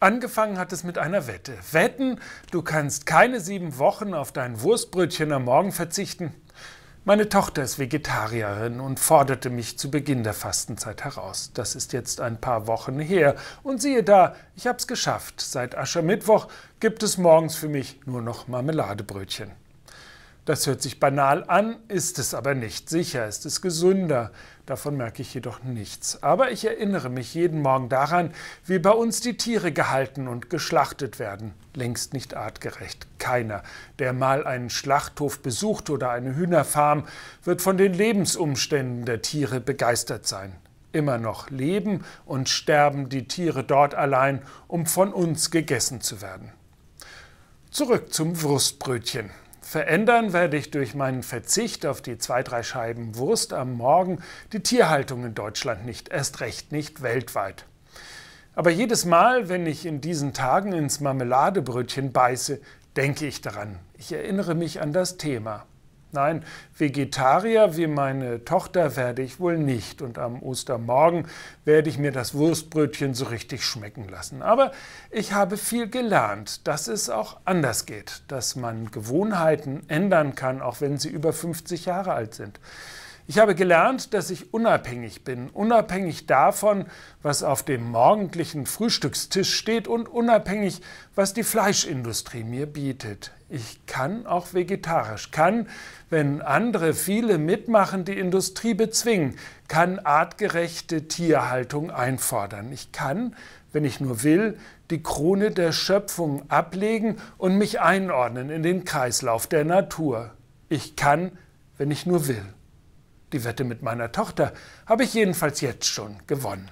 Angefangen hat es mit einer Wette. Wetten, du kannst keine sieben Wochen auf dein Wurstbrötchen am Morgen verzichten. Meine Tochter ist Vegetarierin und forderte mich zu Beginn der Fastenzeit heraus. Das ist jetzt ein paar Wochen her. Und siehe da, ich hab's geschafft. Seit Aschermittwoch gibt es morgens für mich nur noch Marmeladebrötchen. Das hört sich banal an, ist es aber nicht. Sicher ist es gesünder. Davon merke ich jedoch nichts. Aber ich erinnere mich jeden Morgen daran, wie bei uns die Tiere gehalten und geschlachtet werden. Längst nicht artgerecht. Keiner, der mal einen Schlachthof besucht oder eine Hühnerfarm, wird von den Lebensumständen der Tiere begeistert sein. Immer noch leben und sterben die Tiere dort allein, um von uns gegessen zu werden. Zurück zum Wurstbrötchen. Verändern werde ich durch meinen Verzicht auf die zwei, drei Scheiben Wurst am Morgen die Tierhaltung in Deutschland nicht, erst recht nicht weltweit. Aber jedes Mal, wenn ich in diesen Tagen ins Marmeladebrötchen beiße, denke ich daran. Ich erinnere mich an das Thema. Nein, Vegetarier wie meine Tochter werde ich wohl nicht und am Ostermorgen werde ich mir das Wurstbrötchen so richtig schmecken lassen. Aber ich habe viel gelernt, dass es auch anders geht, dass man Gewohnheiten ändern kann, auch wenn sie über 50 Jahre alt sind. Ich habe gelernt, dass ich unabhängig bin, unabhängig davon, was auf dem morgendlichen Frühstückstisch steht und unabhängig, was die Fleischindustrie mir bietet. Ich kann auch vegetarisch, kann, wenn andere viele mitmachen, die Industrie bezwingen, kann artgerechte Tierhaltung einfordern. Ich kann, wenn ich nur will, die Krone der Schöpfung ablegen und mich einordnen in den Kreislauf der Natur. Ich kann, wenn ich nur will. Die Wette mit meiner Tochter habe ich jedenfalls jetzt schon gewonnen.